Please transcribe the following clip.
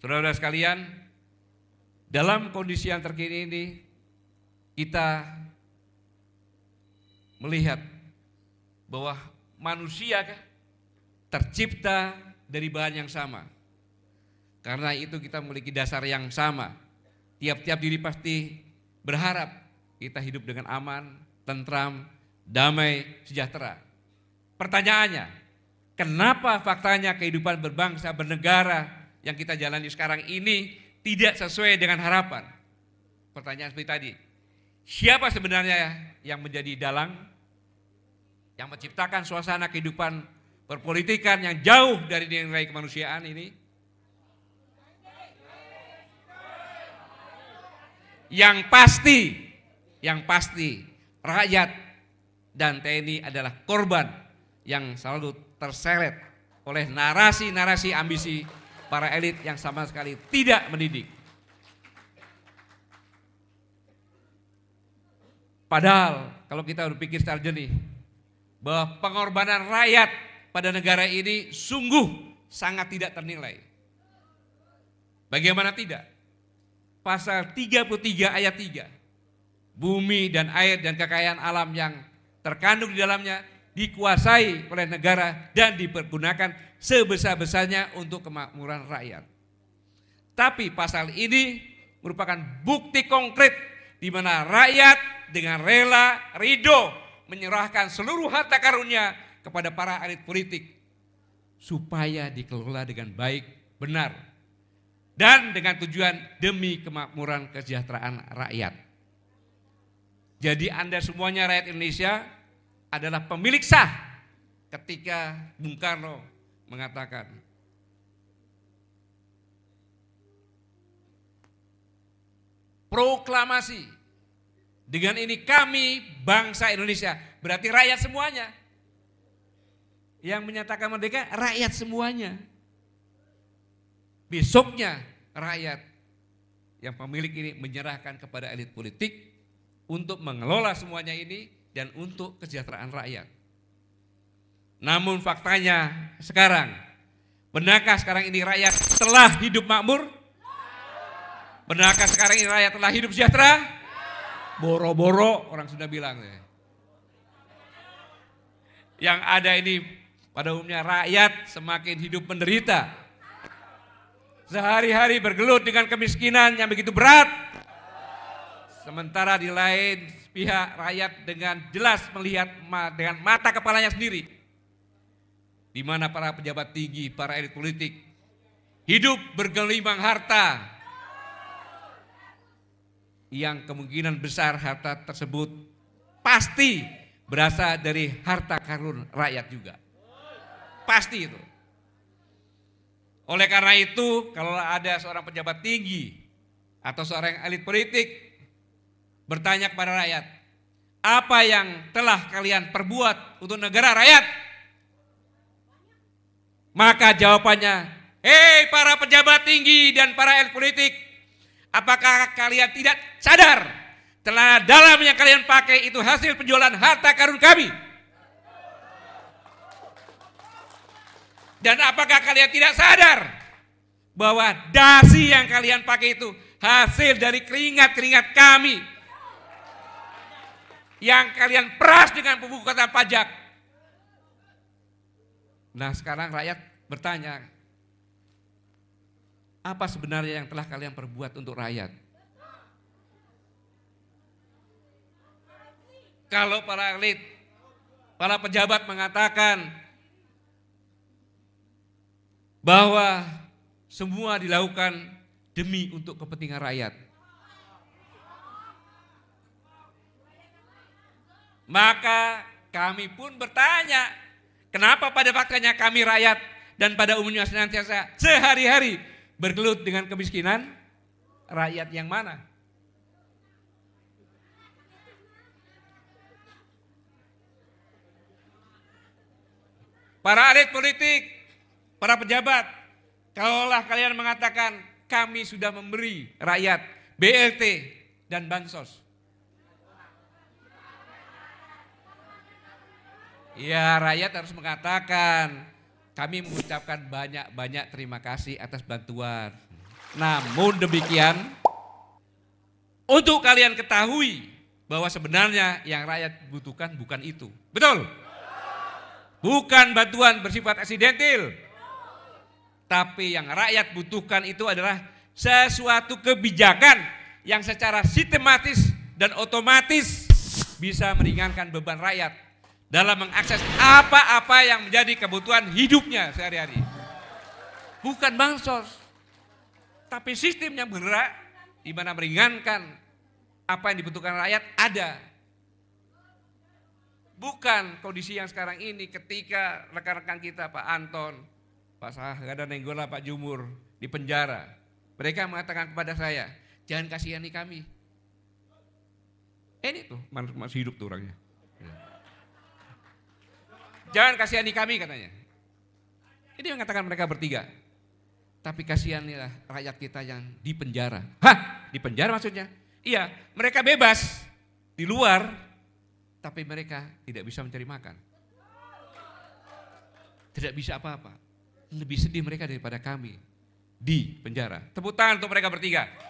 Saudara-saudara sekalian, dalam kondisi yang terkini ini, kita melihat bahwa manusia tercipta dari bahan yang sama. Karena itu kita memiliki dasar yang sama. Tiap-tiap diri pasti berharap kita hidup dengan aman, tentram, damai, sejahtera. Pertanyaannya, kenapa faktanya kehidupan berbangsa, bernegara, yang kita jalani sekarang ini tidak sesuai dengan harapan. Pertanyaan seperti tadi, siapa sebenarnya yang menjadi dalang yang menciptakan suasana kehidupan perpolitikan yang jauh dari nilai kemanusiaan ini? Yang pasti, yang pasti rakyat dan TNI adalah korban yang selalu terseret oleh narasi-narasi ambisi para elit yang sama sekali tidak mendidik. Padahal kalau kita berpikir secara jernih bahwa pengorbanan rakyat pada negara ini sungguh sangat tidak ternilai. Bagaimana tidak? Pasal 33 ayat 3. Bumi dan air dan kekayaan alam yang terkandung di dalamnya dikuasai oleh negara dan dipergunakan sebesar-besarnya untuk kemakmuran rakyat. Tapi pasal ini merupakan bukti konkret di mana rakyat dengan rela ridho menyerahkan seluruh harta karunnya kepada para elit politik supaya dikelola dengan baik, benar dan dengan tujuan demi kemakmuran kesejahteraan rakyat. Jadi Anda semuanya rakyat Indonesia adalah pemilik sah ketika Bung Karno mengatakan proklamasi dengan ini kami bangsa Indonesia berarti rakyat semuanya yang menyatakan merdeka rakyat semuanya besoknya rakyat yang pemilik ini menyerahkan kepada elit politik untuk mengelola semuanya ini dan untuk kesejahteraan rakyat. Namun faktanya sekarang, benarkah sekarang ini rakyat telah hidup makmur? Benarkah sekarang ini rakyat telah hidup sejahtera? Boro-boro orang sudah bilang. Ya. Yang ada ini pada umumnya rakyat semakin hidup menderita. Sehari-hari bergelut dengan kemiskinan yang begitu berat Sementara di lain pihak rakyat dengan jelas melihat dengan mata kepalanya sendiri di mana para pejabat tinggi, para elit politik hidup bergelimang harta yang kemungkinan besar harta tersebut pasti berasal dari harta karun rakyat juga. Pasti itu. Oleh karena itu, kalau ada seorang pejabat tinggi atau seorang elit politik bertanya kepada rakyat, apa yang telah kalian perbuat untuk negara rakyat? Maka jawabannya, hei para pejabat tinggi dan para elit politik, apakah kalian tidak sadar telah dalam yang kalian pakai itu hasil penjualan harta karun kami? Dan apakah kalian tidak sadar bahwa dasi yang kalian pakai itu hasil dari keringat-keringat kami yang kalian peras dengan pembukaan pajak. Nah sekarang rakyat bertanya, apa sebenarnya yang telah kalian perbuat untuk rakyat? Kalau para elit, para pejabat mengatakan bahwa semua dilakukan demi untuk kepentingan rakyat, Maka kami pun bertanya, kenapa pada faktanya kami rakyat dan pada umumnya senantiasa sehari-hari bergelut dengan kemiskinan? Rakyat yang mana? Para elit politik, para pejabat, kalaulah kalian mengatakan kami sudah memberi rakyat BLT dan bansos. Ya rakyat harus mengatakan kami mengucapkan banyak-banyak terima kasih atas bantuan. Namun demikian untuk kalian ketahui bahwa sebenarnya yang rakyat butuhkan bukan itu. Betul? Bukan bantuan bersifat eksidentil. Tapi yang rakyat butuhkan itu adalah sesuatu kebijakan yang secara sistematis dan otomatis bisa meringankan beban rakyat dalam mengakses apa-apa yang menjadi kebutuhan hidupnya sehari-hari. Bukan bansos, tapi sistem yang bergerak di mana meringankan apa yang dibutuhkan rakyat ada. Bukan kondisi yang sekarang ini ketika rekan-rekan kita Pak Anton, Pak Sahgada Nenggola, Pak Jumur di penjara. Mereka mengatakan kepada saya, jangan kasihani kami. Ini tuh masih hidup tuh orangnya. Jangan kasihani kami katanya. Ini mengatakan mereka bertiga. Tapi kasihanilah rakyat kita yang di penjara. Hah? Di penjara maksudnya? Iya, mereka bebas di luar, tapi mereka tidak bisa mencari makan. Tidak bisa apa-apa. Lebih sedih mereka daripada kami di penjara. Tepuk tangan untuk mereka bertiga.